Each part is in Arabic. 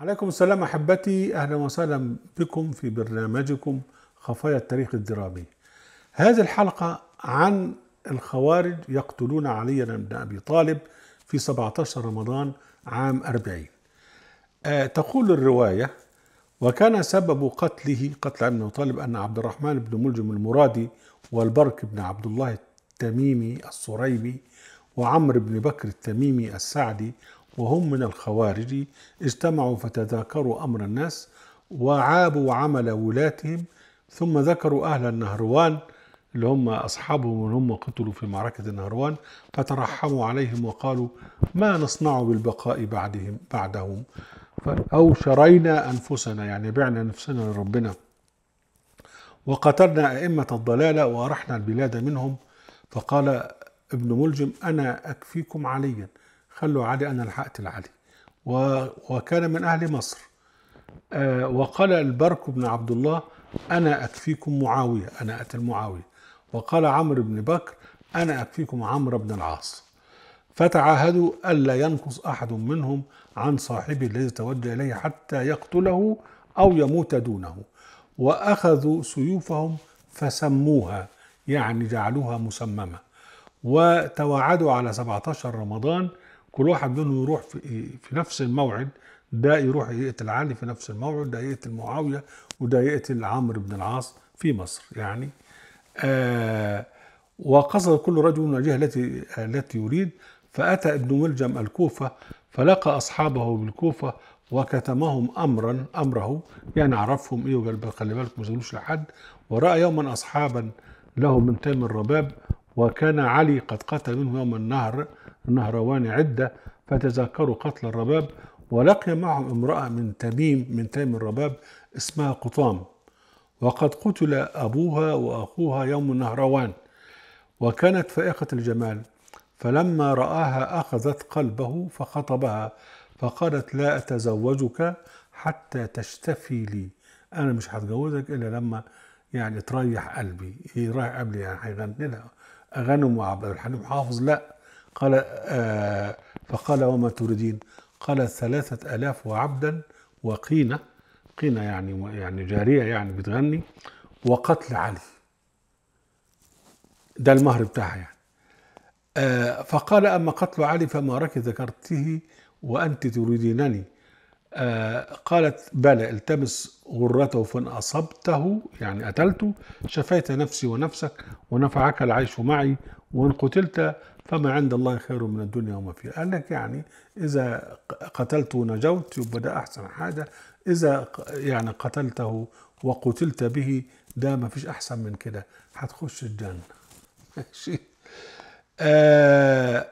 عليكم السلام احبتي اهلا وسهلا بكم في برنامجكم خفايا التاريخ الدرامي. هذه الحلقه عن الخوارج يقتلون علي بن ابي طالب في 17 رمضان عام 40. أه تقول الروايه وكان سبب قتله قتل ابن طالب ان عبد الرحمن بن ملجم المرادي والبرك بن عبد الله التميمي الصريبي وعمرو بن بكر التميمي السعدي وهم من الخوارج اجتمعوا فتذاكروا أمر الناس وعابوا عمل ولاتهم ثم ذكروا أهل النهروان اللي هم أصحابهم اللي هم قتلوا في معركة النهروان فترحموا عليهم وقالوا ما نصنع بالبقاء بعدهم بعدهم أو شرينا أنفسنا يعني بعنا نفسنا لربنا وقتلنا أئمة الضلالة وأرحنا البلاد منهم فقال ابن ملجم أنا أكفيكم عليا خلوا علي أنا لحقت العلي وكان من أهل مصر آه، وقال البرك بن عبد الله أنا أكفيكم معاوية أنا أتى معاوية وقال عمرو بن بكر أنا أكفيكم عمرو بن العاص فتعاهدوا ألا ينقص أحد منهم عن صاحبه الذي توجه إليه حتى يقتله أو يموت دونه وأخذوا سيوفهم فسموها يعني جعلوها مسممة وتوعدوا على 17 رمضان كل واحد منهم يروح في, في نفس الموعد ده يروح يقتل علي في نفس الموعد ده يقتل معاوية وده يقتل عمرو بن العاص في مصر يعني آه، وقصد كل رجل من الجهة التي التي يريد فأتى ابن ملجم الكوفة فلقى أصحابه بالكوفة وكتمهم أمرا أمره يعني عرفهم إيه وقال خلي بالك ما تقولوش لحد ورأى يوما أصحابا له من تيم الرباب وكان علي قد قتل منه يوم النهر النهروان عدة فتذاكروا قتل الرباب ولقي معهم امرأة من تميم من تيم الرباب اسمها قطام وقد قتل أبوها وأخوها يوم النهروان وكانت فائقة الجمال فلما رآها أخذت قلبه فخطبها فقالت لا أتزوجك حتى تشتفي لي أنا مش هتجوزك إلا لما يعني تريح قلبي إيه، رايح قبلي يعني هيغني لها أغنم وعبد عبد الحليم حافظ لا قال آه فقال وما تريدين قال ثلاثة ألاف وعبدا وقينة قينة يعني يعني جارية يعني بتغني وقتل علي ده المهر بتاعها يعني آه فقال أما قتل علي فما رك ذكرته وأنت تريدينني آه قالت بلى التمس غرته فإن أصبته يعني قتلته شفيت نفسي ونفسك ونفعك العيش معي وإن قتلت فما عند الله خير من الدنيا وما فيها قال لك يعني إذا قتلت ونجوت يبقى ده أحسن حاجة إذا يعني قتلته وقتلت به ده ما فيش أحسن من كده هتخش الجنة ماشي آه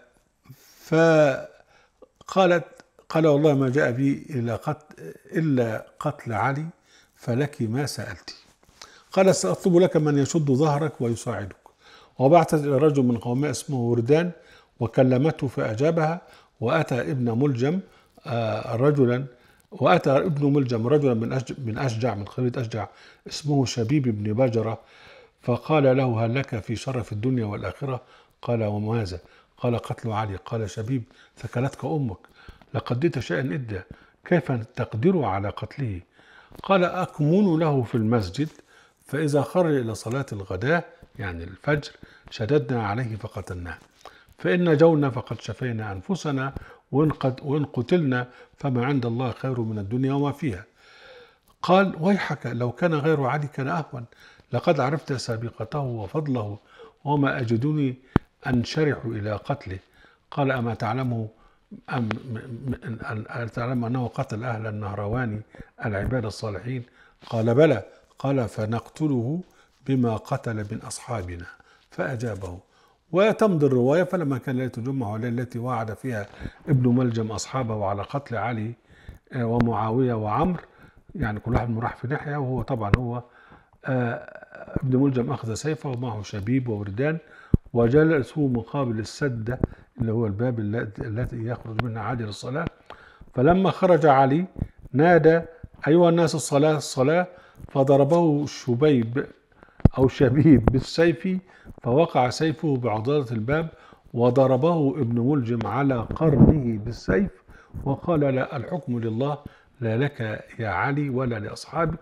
فقالت قال والله ما جاء بي إلا قتل, إلا قتل علي فلك ما سألت قال سأطلب لك من يشد ظهرك ويساعدك وبعثت إلى رجل من قومه اسمه وردان وكلمته فأجابها وأتى ابن ملجم آه، رجلا وأتى ابن ملجم رجلا من أشجع من أشجع من قبيلة أشجع اسمه شبيب بن بجرة فقال له هل لك في شرف الدنيا والآخرة قال وماذا قال قتل علي قال شبيب ثكلتك أمك لقد ديت شيئا إدى كيف تقدر على قتله قال أكمن له في المسجد فإذا خرج إلى صلاة الغداء يعني الفجر شددنا عليه فقتلناه فإن جونا فقد شفينا أنفسنا وإن قتلنا فما عند الله خير من الدنيا وما فيها قال ويحك لو كان غير علي كان أهون لقد عرفت سابقته وفضله وما أجدني أنشرح إلى قتله قال أما تعلمه أم تعلم أنه قتل أهل النهروان العباد الصالحين قال بلى قال فنقتله بما قتل من أصحابنا فأجابه وتمضي الرواية فلما كان ليلة الجمعة والليلة التي وعد فيها ابن ملجم أصحابه على قتل علي آه، ومعاوية وعمر يعني كل واحد راح في ناحية وهو طبعا هو آه، ابن ملجم أخذ سيفه ومعه شبيب ووردان وجلسوا مقابل السدة اللي هو الباب التي يخرج منها عادل الصلاة فلما خرج علي نادى أيها الناس الصلاة الصلاة فضربه شبيب أو شبيب بالسيف فوقع سيفه بعضلة الباب وضربه ابن ملجم على قرنه بالسيف وقال لا الحكم لله لا لك يا علي ولا لأصحابك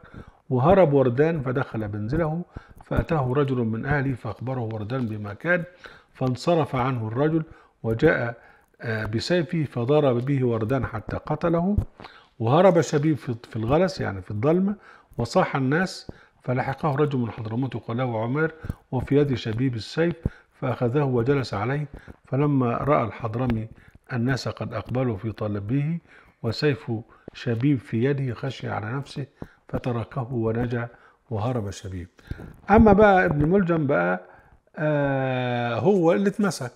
وهرب وردان فدخل منزله فأتاه رجل من أهله فأخبره وردان بما كان فانصرف عنه الرجل وجاء آه، بسيفه فضرب به وردان حتى قتله وهرب شبيب في الغلس يعني في الظلمة وصاح الناس فلحقه رجل من حضرموت قال له عمير وفي يد شبيب السيف فأخذه وجلس عليه فلما رأى الحضرمي الناس قد أقبلوا في طلبه وسيف شبيب في يده خشي على نفسه فتركه ونجا وهرب شبيب أما بقى ابن ملجم بقى آه هو اللي اتمسك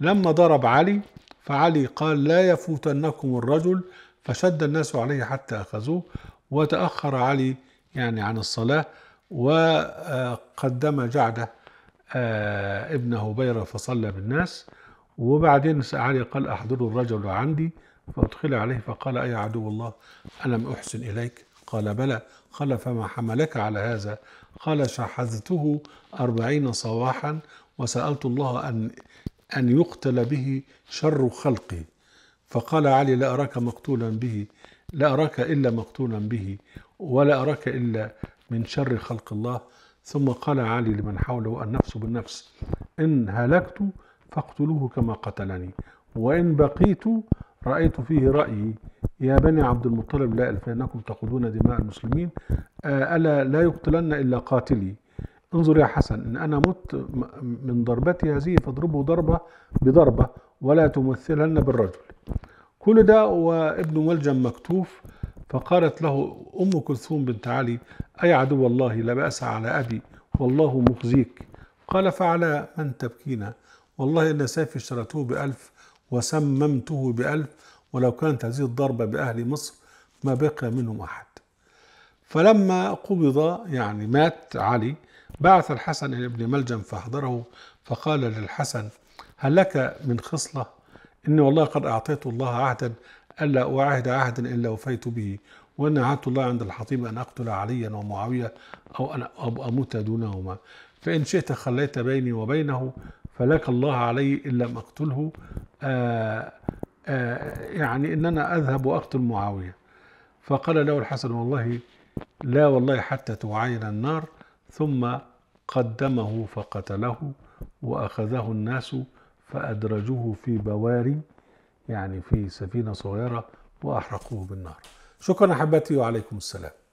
لما ضرب علي فعلي قال لا يفوتنكم الرجل فشد الناس عليه حتى أخذوه وتأخر علي يعني عن الصلاة وقدم جعدة آه، ابنه بيرة فصلى بالناس وبعدين علي قال أحضر الرجل عندي فأدخل عليه فقال أي عدو الله ألم أحسن إليك قال بلى قال فما حملك على هذا قال شحذته أربعين صباحا وسألت الله أن أن يقتل به شر خلقي فقال علي لا أراك مقتولا به لا أراك إلا مقتولا به ولا أراك إلا من شر خلق الله ثم قال علي لمن حوله النفس بالنفس إن هلكت فاقتلوه كما قتلني وإن بقيت رأيت فيه رأيي يا بني عبد المطلب لا فإنكم تقودون دماء المسلمين آه، ألا لا يقتلن إلا قاتلي انظر يا حسن إن أنا مت من ضربتي هذه فاضربه ضربة بضربة ولا تمثلن بالرجل كل ده وابن ملجم مكتوف فقالت له أم كلثوم بنت علي أي عدو الله لا بأس على أبي والله مخزيك قال فعلى من تبكينا والله إن سيفي اشترته بألف وسممته بألف ولو كانت هذه الضربة بأهل مصر ما بقي منهم أحد فلما قبض يعني مات علي بعث الحسن إلى ابن ملجم فأحضره فقال للحسن هل لك من خصلة إني والله قد أعطيت الله عهدا ألا أعاهد عهدا إلا وفيت به وأن عهدت الله عند الحطيب أن أقتل عليا ومعاوية أو أن أموت دونهما فإن شئت خليت بيني وبينه فلك الله علي إن لم أقتله آآ آه، آآ آه، يعني إن أنا أذهب وأقتل معاوية فقال له الحسن والله لا والله حتى تعاين النار ثم قدمه فقتله وأخذه الناس فأدرجوه في بواري يعني في سفينة صغيرة وأحرقوه بالنار شكرا أحبتي وعليكم السلام